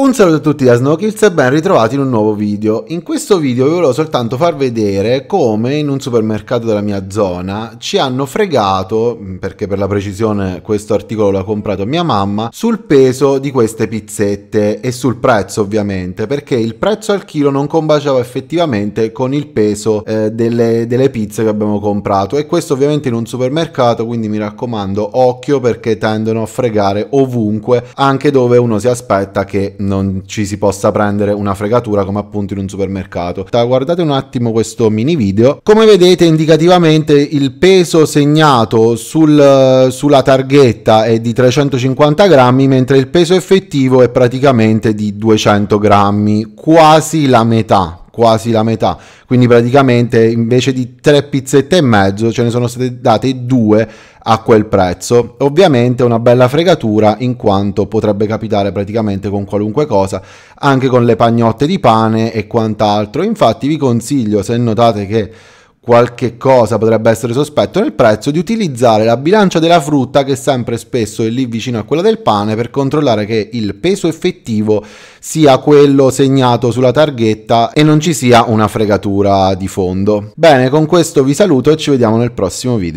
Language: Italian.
Un saluto a tutti da Snowkills e ben ritrovati in un nuovo video. In questo video vi volevo soltanto far vedere come in un supermercato della mia zona ci hanno fregato, mm, perché per la precisione questo articolo l'ha comprato mia mamma, sul peso di queste pizzette e sul prezzo ovviamente, perché il prezzo al chilo non combaciava effettivamente con il peso eh, delle, delle pizze che abbiamo comprato e questo ovviamente in un supermercato, quindi mi raccomando occhio perché tendono a fregare ovunque, anche dove uno si aspetta che non non ci si possa prendere una fregatura come appunto in un supermercato. Guardate un attimo questo mini video. Come vedete indicativamente il peso segnato sul, sulla targhetta è di 350 grammi mentre il peso effettivo è praticamente di 200 grammi, quasi la metà quasi la metà. Quindi praticamente invece di tre pizzette e mezzo ce ne sono state date due a quel prezzo. Ovviamente una bella fregatura in quanto potrebbe capitare praticamente con qualunque cosa, anche con le pagnotte di pane e quant'altro. Infatti vi consiglio, se notate che qualche cosa potrebbe essere sospetto nel prezzo, di utilizzare la bilancia della frutta, che sempre spesso è lì vicino a quella del pane, per controllare che il peso effettivo sia quello segnato sulla targhetta e non ci sia una fregatura di fondo. Bene, con questo vi saluto e ci vediamo nel prossimo video.